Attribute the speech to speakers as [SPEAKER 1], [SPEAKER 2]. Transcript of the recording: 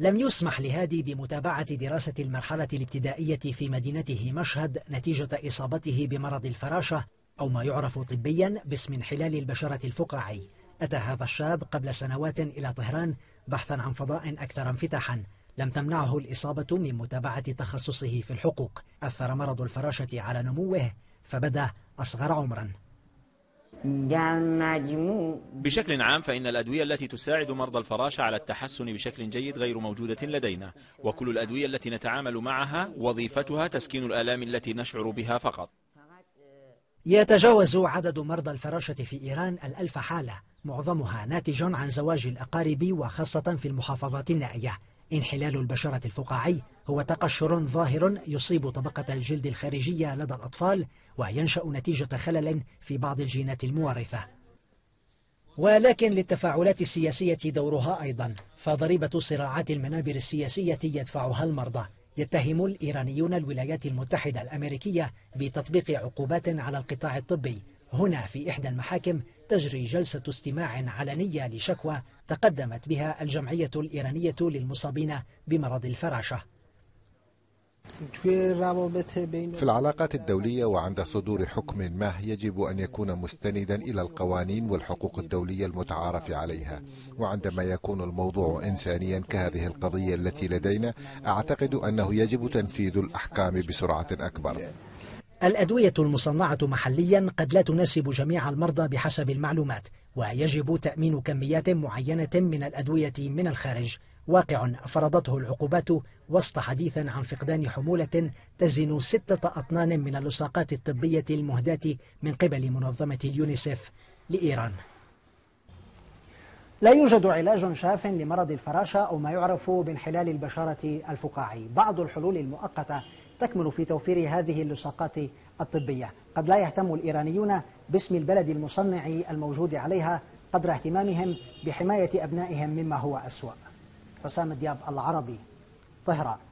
[SPEAKER 1] لم يسمح لهادي بمتابعة دراسة المرحلة الابتدائية في مدينته مشهد نتيجة إصابته بمرض الفراشة أو ما يعرف طبيا باسم انحلال البشرة الفقاعي أتى هذا الشاب قبل سنوات إلى طهران بحثا عن فضاء أكثر انفتاحا لم تمنعه الإصابة من متابعة تخصصه في الحقوق أثر مرض الفراشة على نموه فبدا أصغر عمرا
[SPEAKER 2] بشكل عام فإن الأدوية التي تساعد مرضى الفراشة على التحسن بشكل جيد غير موجودة لدينا وكل الأدوية التي نتعامل معها وظيفتها تسكين الآلام التي نشعر بها فقط
[SPEAKER 1] يتجاوز عدد مرضى الفراشة في إيران الألف حالة معظمها ناتج عن زواج الأقارب وخاصة في المحافظات النائية انحلال البشرة الفقاعي هو تقشر ظاهر يصيب طبقة الجلد الخارجية لدى الأطفال وينشأ نتيجة خلل في بعض الجينات المورثة ولكن للتفاعلات السياسية دورها أيضا فضريبة صراعات المنابر السياسية يدفعها المرضى يتهم الإيرانيون الولايات المتحدة الأمريكية بتطبيق عقوبات على القطاع الطبي هنا في إحدى المحاكم تجري جلسة استماع علنية لشكوى تقدمت بها الجمعية الإيرانية للمصابين بمرض الفراشة
[SPEAKER 3] في العلاقات الدولية وعند صدور حكم ما يجب أن يكون مستندا إلى القوانين والحقوق الدولية المتعارف عليها وعندما يكون الموضوع إنسانيا كهذه القضية التي لدينا أعتقد أنه يجب تنفيذ الأحكام بسرعة أكبر
[SPEAKER 1] الأدوية المصنعة محليا قد لا تناسب جميع المرضى بحسب المعلومات ويجب تأمين كميات معينة من الأدوية من الخارج واقع فرضته العقوبات وسط حديث عن فقدان حمولة تزن ستة أطنان من اللصاقات الطبية المهداة من قبل منظمة اليونيسف لإيران لا يوجد علاج شاف لمرض الفراشة أو ما يعرف بانحلال البشرة الفقاعي بعض الحلول المؤقتة تكمن في توفير هذه اللصاقات الطبية قد لا يهتم الإيرانيون باسم البلد المصنع الموجود عليها قدر اهتمامهم بحماية أبنائهم مما هو أسوأ حسام دياب العربي طهران